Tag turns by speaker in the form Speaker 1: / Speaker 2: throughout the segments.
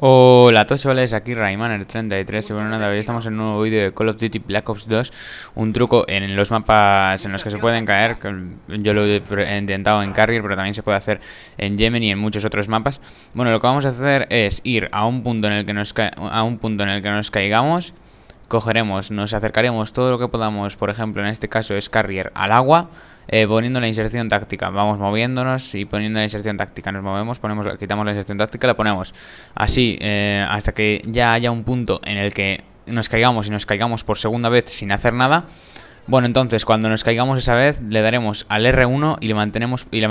Speaker 1: Hola a todos chavales, aquí raymaner 33 y bueno nada, hoy estamos en un nuevo vídeo de Call of Duty Black Ops 2 Un truco en los mapas en los que se pueden caer, yo lo he intentado en Carrier pero también se puede hacer en Yemen y en muchos otros mapas Bueno, lo que vamos a hacer es ir a un punto en el que nos, a un punto en el que nos caigamos cogeremos, nos acercaremos todo lo que podamos, por ejemplo en este caso es Carrier al agua, eh, poniendo la inserción táctica, vamos moviéndonos y poniendo la inserción táctica, nos movemos, ponemos, quitamos la inserción táctica la ponemos así eh, hasta que ya haya un punto en el que nos caigamos y nos caigamos por segunda vez sin hacer nada bueno, entonces cuando nos caigamos esa vez le daremos al R1 y le mantenemos y le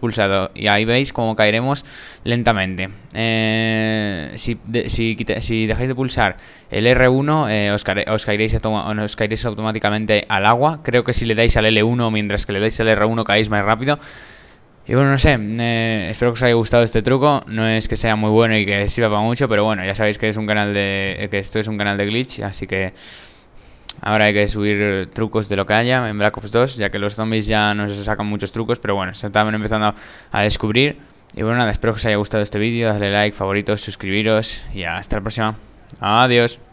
Speaker 1: pulsado y ahí veis cómo caeremos lentamente. Eh, si, si, dejáis de pulsar el R1 eh, os, caeréis automáticamente al agua. Creo que si le dais al L1 mientras que le dais al R1 caéis más rápido. Y bueno, no sé, eh, espero que os haya gustado este truco, no es que sea muy bueno y que sirva para mucho, pero bueno, ya sabéis que es un canal de que esto es un canal de glitch, así que Ahora hay que subir trucos de lo que haya en Black Ops 2, ya que los zombies ya no se sacan muchos trucos, pero bueno, se están empezando a descubrir. Y bueno, nada, espero que os haya gustado este vídeo, dadle like, favoritos, suscribiros y hasta la próxima. Adiós.